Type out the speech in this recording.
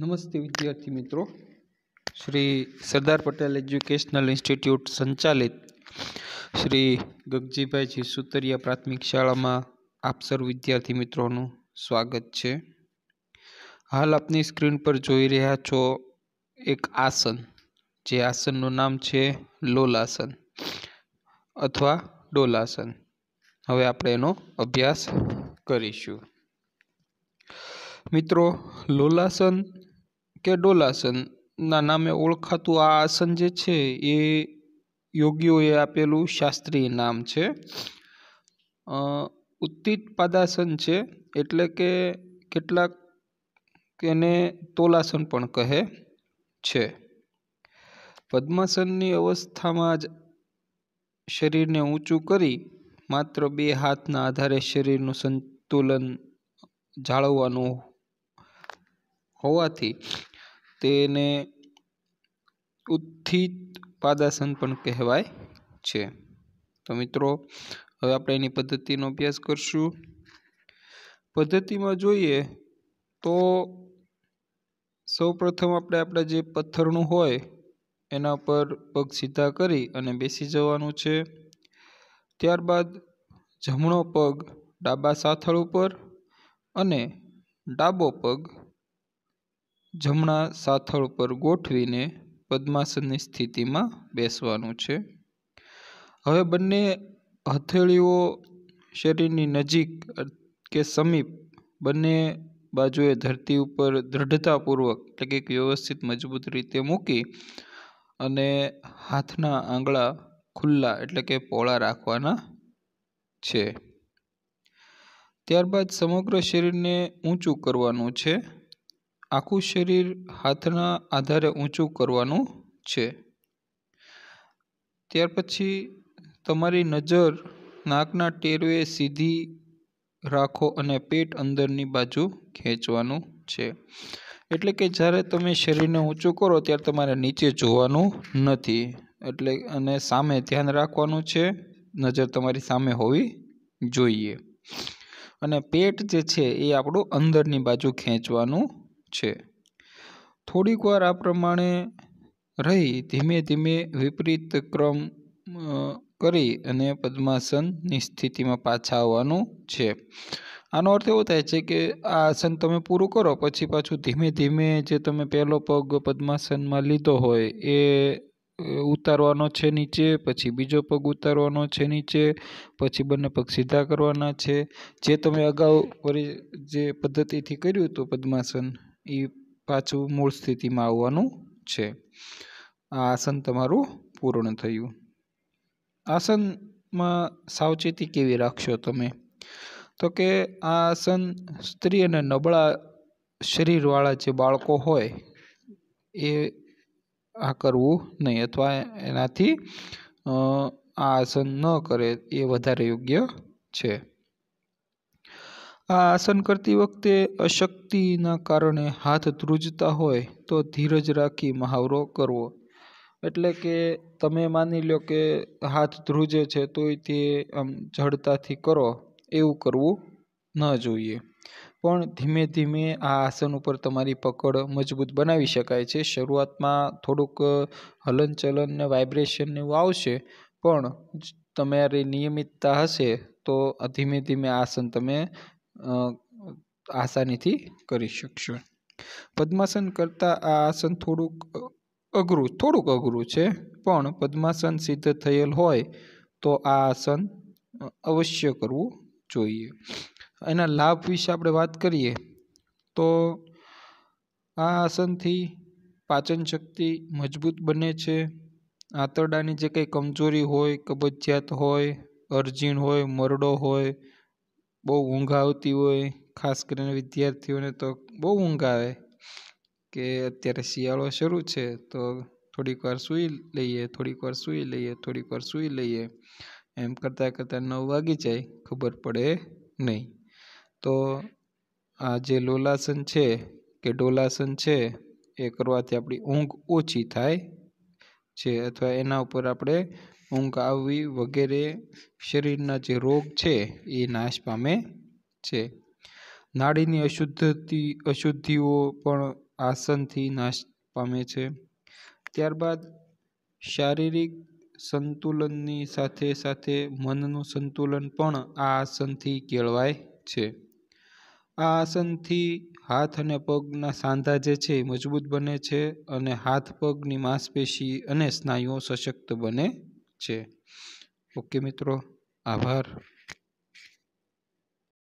નમસ્તે વિદ્યાર્થી મિત્રો શ્રી સરદાર પટેલ એજ્યુકેશનલ ઇન્સ્ટિટ્યૂટ સંચાલિત શ્રી ગગજીભાઈજી જીસુતરિયા પ્રાથમિક શાળામાં આપ સર્વ વિદ્યાર્થી મિત્રોનું સ્વાગત છે હાલ આપની સ્ક્રીન પર જોઈ રહ્યા છો એક આસન જે આસનનું નામ છે લોલાસન અથવા ડોલાસન હવે આપણે એનો અભ્યાસ કરીશું મિત્રો લોલાસન કે ડોલાસન ના નામે ઓળખાતું આ આસન જે છે એ યોગીઓએ આપેલું શાસ્ત્રીય નામ છે ઉત્તિત પાદાસન છે એટલે કે કેટલાક એને તોલાસન પણ કહે છે પદ્માસનની અવસ્થામાં જ શરીરને ઊંચું કરી માત્ર બે હાથના આધારે શરીરનું સંતુલન જાળવવાનું હોવાથી તેને ઉત્થિત પાદાસન પણ કહેવાય છે તો મિત્રો હવે આપણે એની પદ્ધતિનો અભ્યાસ કરશું પદ્ધતિમાં જોઈએ તો સૌપ્રથમ આપણે આપણા જે પથ્થરનું હોય એના પર પગ સીધા કરી અને બેસી જવાનું છે ત્યારબાદ જમણો પગ ડાબા સાથળ ઉપર અને ડાબો પગ જમણા સાથળ પર ગોઠવીને પદ્માસનની સ્થિતિમાં બેસવાનું છે હવે બંને હથેળીઓ શરીરની નજીક કે સમીપ બંને બાજુએ ધરતી ઉપર દ્રઢતાપૂર્વક એટલે કે વ્યવસ્થિત મજબૂત રીતે મૂકી અને હાથના આંગળા ખુલ્લા એટલે કે પોળા રાખવાના છે ત્યારબાદ સમગ્ર શરીરને ઊંચું કરવાનું છે આખું શરીર હાથના આધારે ઊંચું કરવાનું છે ત્યાર પછી તમારી નજર નાકના ટેરવે સીધી રાખો અને પેટ અંદરની બાજુ ખેંચવાનું છે એટલે કે જ્યારે તમે શરીરને ઊંચું કરો ત્યારે તમારે નીચે જોવાનું નથી એટલે અને સામે ધ્યાન રાખવાનું છે નજર તમારી સામે હોવી જોઈએ અને પેટ જે છે એ આપણું અંદરની બાજુ ખેંચવાનું છે થોડીક વાર આ પ્રમાણે રહી ધીમે ધીમે વિપરીત ક્રમ કરી અને પદ્માસનની સ્થિતિમાં પાછા આવવાનું છે આનો અર્થ એવો થાય છે કે આ આસન તમે પૂરું કરો પછી પાછું ધીમે ધીમે જે તમે પહેલો પગ પદ્માસનમાં લીધો હોય એ ઉતારવાનો છે નીચે પછી બીજો પગ ઉતારવાનો છે નીચે પછી બંને પગ સીધા કરવાના છે જે તમે અગાઉ જે પદ્ધતિથી કર્યું હતું પદ્માસન એ પાછું મૂળ સ્થિતિમાં આવવાનું છે આ આસન તમારું પૂર્ણ થયું આસનમાં સાવચેતી કેવી રાખશો તમે તો કે આ આસન સ્ત્રી અને નબળા શરીરવાળા જે બાળકો હોય એ આ કરવું નહીં અથવા એનાથી આ આસન ન કરે એ વધારે યોગ્ય છે આ આસન કરતી વખતે અશક્તિના કારણે હાથ ધ્રુજતા હોય તો ધીરજ રાખી મહાવરો કરવો એટલે કે તમે માની લો કે હાથ ધ્રુજે છે તોય તે આમ જડતાથી કરો એવું કરવું ન જોઈએ પણ ધીમે ધીમે આ આસન ઉપર તમારી પકડ મજબૂત બનાવી શકાય છે શરૂઆતમાં થોડુંક હલનચલન ને વાઇબ્રેશન ને એવું આવશે પણ તમારી નિયમિતતા હશે તો ધીમે ધીમે આસન તમે આસાનીથી કરી શકશો પદ્માસન કરતાં આ આસન થોડુંક અઘરું થોડુંક અઘરું છે પણ પદ્માસન સિદ્ધ થયેલ હોય તો આ આસન અવશ્ય કરવું જોઈએ એના લાભ વિશે આપણે વાત કરીએ તો આ આસનથી પાચન શક્તિ મજબૂત બને છે આંતરડાની જે કંઈ કમજોરી હોય કબજિયાત હોય અરજીણ હોય મરડો હોય બહુ ઊંઘ આવતી હોય ખાસ કરીને વિદ્યાર્થીઓને તો બહુ ઊંઘ આવે કે અત્યારે શિયાળો શરૂ છે તો થોડીક વાર સૂઈ લઈએ થોડીક વાર સૂઈ લઈએ થોડીક વાર સૂઈ લઈએ એમ કરતાં કરતાં નવ વાગી જાય ખબર પડે નહીં તો આ જે લોલાસન છે કે ડોલાસન છે એ કરવાથી આપણી ઊંઘ ઓછી થાય છે અથવા એના ઉપર આપણે ઊંઘ આવવી વગેરે શરીરના જે રોગ છે એ નાશ પામે છે નાડીની અશુદ્ધતિ અશુદ્ધિઓ પણ આસનથી નાશ પામે છે ત્યારબાદ શારીરિક સંતુલનની સાથે સાથે મનનું સંતુલન પણ આ આસનથી કેળવાય છે આ આસનથી હાથ અને પગના સાંધા જે છે મજબૂત બને છે અને હાથ પગની માંસપેશી અને સ્નાયુઓ સશક્ત બને છે ઓકે મિત્રો આભાર